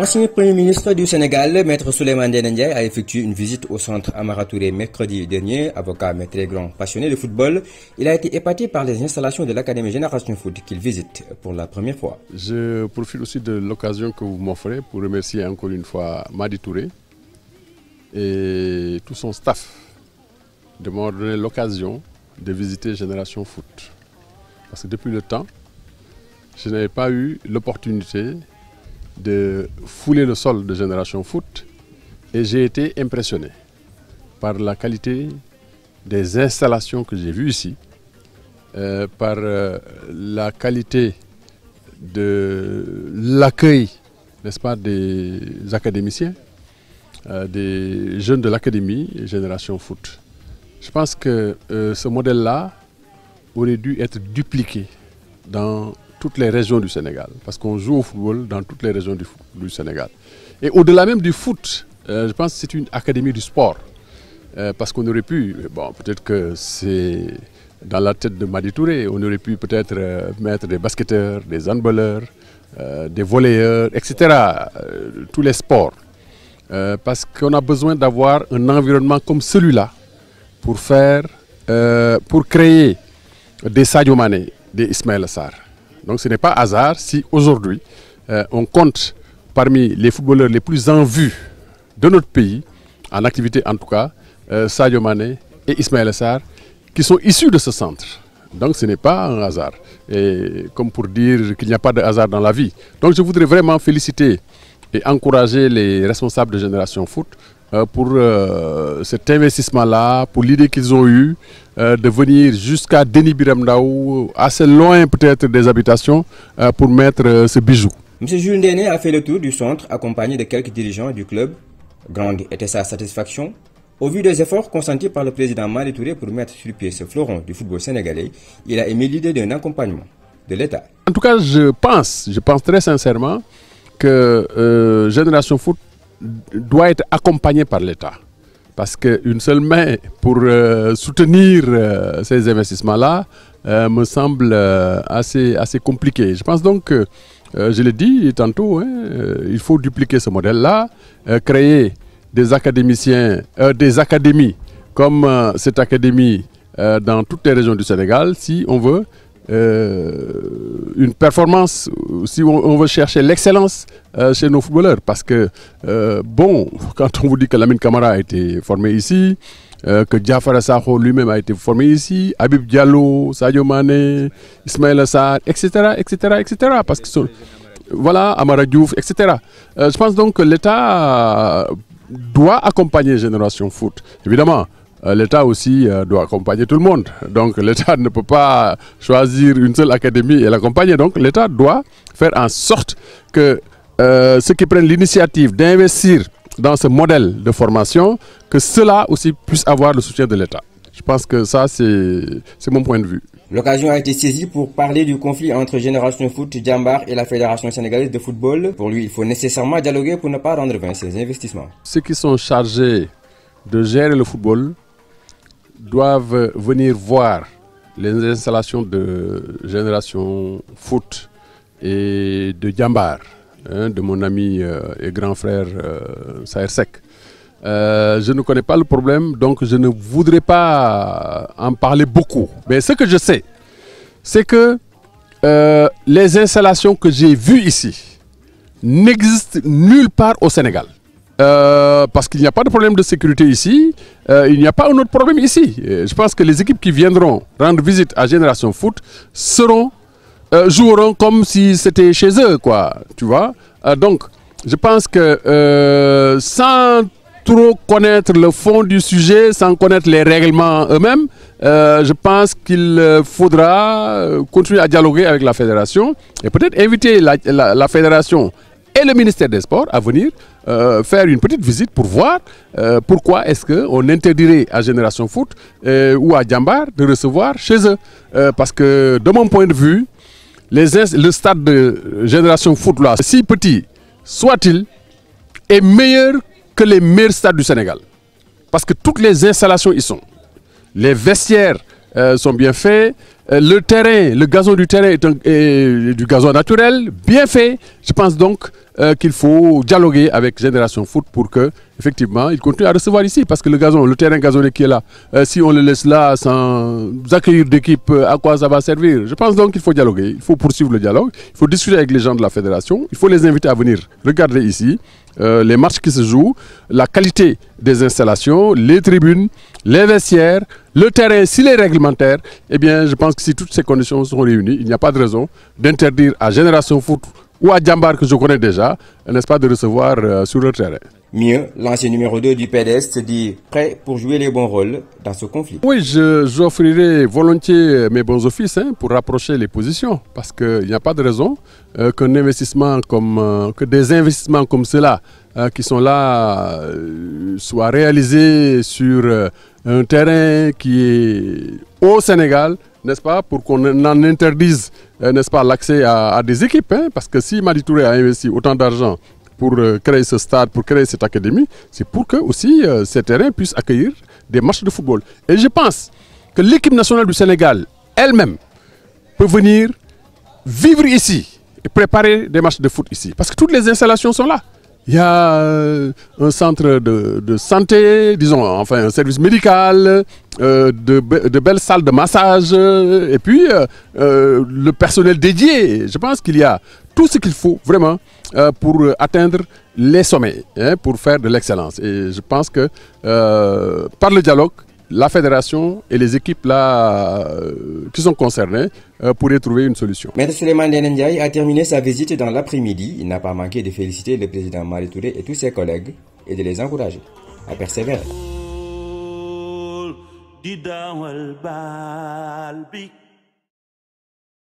Ancien Premier ministre du Sénégal, Maître Souleymane Ndiaye a effectué une visite au centre Amaratouré mercredi dernier. Avocat mais très grand passionné de football, il a été épaté par les installations de l'Académie Génération Foot qu'il visite pour la première fois. Je profite aussi de l'occasion que vous m'offrez pour remercier encore une fois Madi Touré et tout son staff de m'avoir donné l'occasion de visiter Génération Foot. Parce que depuis le temps, je n'ai pas eu l'opportunité de fouler le sol de Génération Foot et j'ai été impressionné par la qualité des installations que j'ai vues ici, euh, par euh, la qualité de l'accueil, n'est-ce pas, des académiciens, euh, des jeunes de l'académie Génération Foot. Je pense que ce modèle-là aurait dû être dupliqué dans toutes les régions du Sénégal, parce qu'on joue au football dans toutes les régions du, Sénégal. Et au-delà même du foot, euh, je pense que c'est une académie du sport, euh, parce qu'on aurait pu, bon, peut-être que c'est dans la tête de Madi Touré, on aurait pu peut-être euh, mettre des basketteurs, des handballeurs, des volleyeurs, etc., tous les sports. parce qu'on a besoin d'avoir un environnement comme celui-là pour faire, pour créer des Sadio des Ismaël Assar. Donc ce n'est pas hasard si aujourd'hui euh, on compte parmi les footballeurs les plus en vue de notre pays, en activité en tout cas, euh, Sadio Mané et Ismaël Assar, qui sont issus de ce centre. Donc ce n'est pas un hasard, et comme pour dire qu'il n'y a pas de hasard dans la vie. Donc je voudrais vraiment féliciter et encourager les responsables de Génération Foot euh, pour euh, cet investissement-là, pour l'idée qu'ils ont eue euh, de venir jusqu'à Denis assez loin peut-être des habitations, pour mettre ce bijou. M. Jules a fait le tour du centre accompagné de quelques dirigeants du club. Grande était sa satisfaction au vu des efforts consentis par le président Mali pour mettre sur pied ce floron du football sénégalais, il a aimé l'idée d'un accompagnement de l'État. En tout cas, je pense, je pense très sincèrement que Génération Foot doit être accompagné par l'État. Parce qu'une seule main pour euh, soutenir euh, ces investissements-là euh, me semble assez, assez compliqué. Je pense donc que, je l'ai dit tantôt, hein, il faut dupliquer ce modèle-là, créer des académiciens, des académies comme cette académie dans toutes les régions du Sénégal si on veut euh, une performance, si on, veut chercher l'excellence euh, chez nos footballeurs. Parce que, euh, bon, quand on vous dit que Lamine Camara a été formé ici, que Diafara Asaho lui-même a été formé ici, Habib Diallo, Sadio Mane, Ismaël Assad etc., etc., etc. Parce que, voilà, Amara Diouf, etc. je pense donc que l'État doit accompagner Génération Foot, évidemment. Euh, l'État aussi euh, doit accompagner tout le monde. Donc l'État ne peut pas choisir une seule académie et l'accompagner. Donc l'État doit faire en sorte que euh, ceux qui prennent l'initiative d'investir dans ce modèle de formation, que cela aussi puisse avoir le soutien de l'État. Je pense que ça, c'est mon point de vue. L'occasion a été saisie pour parler du conflit entre Génération Foot, Djambar et la Fédération sénégalaise de football. Pour lui, il faut nécessairement dialoguer pour ne pas rendre vain ses investissements. Ceux qui sont chargés de gérer le football doivent venir voir les installations de Génération Foot et de Djambar, hein, de mon ami euh, et grand frère euh, Saersek. Euh, je ne connais pas le problème, donc je ne voudrais pas en parler beaucoup. Mais ce que je sais, c'est que euh, les installations que j'ai vues ici n'existent nulle part au Sénégal. Euh, parce qu'il n'y a pas de problème de sécurité ici, euh, il n'y a pas un autre problème ici. Euh, je pense que les équipes qui viendront rendre visite à Génération Foot seront, joueront comme si c'était chez eux, quoi, tu vois. donc, je pense que sans trop connaître le fond du sujet, sans connaître les règlements eux-mêmes, je pense qu'il faudra continuer à dialoguer avec la fédération et peut-être inviter la fédération et le ministère des Sports à venir euh, faire une petite visite pour voir euh, pourquoi est-ce qu'on interdirait à Génération Foot euh, ou à Djambar de recevoir chez eux. parce que de mon point de vue, le stade de Génération Foot, si petit soit-il, est meilleur que les meilleurs stades du Sénégal. Parce que toutes les installations y sont. Les vestiaires sont bien faits, euh, le terrain, le gazon du terrain est, du gazon naturel, bien fait. Je pense donc euh, qu'il faut dialoguer avec Génération Foot pour que effectivement, il continuent à recevoir ici parce que le gazon, le terrain gazonné qui est là, euh, si on le laisse là sans accueillir d'équipe, euh, à quoi ça va servir Je pense donc qu'il faut dialoguer, il faut poursuivre le dialogue, il faut discuter avec les gens de la fédération, il faut les inviter à venir regarder ici euh, les marches qui se jouent, la qualité des installations, les tribunes, les vestiaires, le terrain, s'il est réglementaire, eh bien je pense que si toutes ces conditions sont réunies, il n'y a pas de raison d'interdire à Génération Foot ou à Djambar que je connais déjà, n'est-ce pas, de recevoir sur le terrain. Mieux, l'ancien numéro 2 du PDS se dit prêt pour jouer les bons rôles dans ce conflit. Oui, j'offrirai volontiers mes bons offices hein, pour rapprocher les positions, parce qu'il n'y a pas de raison euh, investissement comme, euh, que des investissements comme ceux-là, euh, qui sont là, soient réalisés sur un terrain qui est au Sénégal, n'est-ce pas, pour qu'on en interdise, n'est-ce pas, l'accès à, des équipes, hein, parce que si Mali a investi autant d'argent pour euh, créer ce stade, pour créer cette académie, c'est pour que aussi euh, ces terrains puissent accueillir des matchs de football. Et je pense que l'équipe nationale du Sénégal elle-même peut venir vivre ici et préparer des matchs de foot ici. Parce que toutes les installations sont là. Il y a euh, un centre de, santé, disons, enfin un service médical, de, belles salles de massage, et puis le personnel dédié. Je pense qu'il y a tout ce qu'il faut vraiment euh, pour euh, atteindre les sommets, hein, pour faire de l'excellence. Et je pense que euh, par le dialogue, la fédération et les équipes là, qui sont concernées pourraient trouver une solution. Maître Suleiman Ndiaye a terminé sa visite dans l'après-midi. Il n'a pas manqué de féliciter le président Marie et tous ses collègues et de les encourager à persévérer.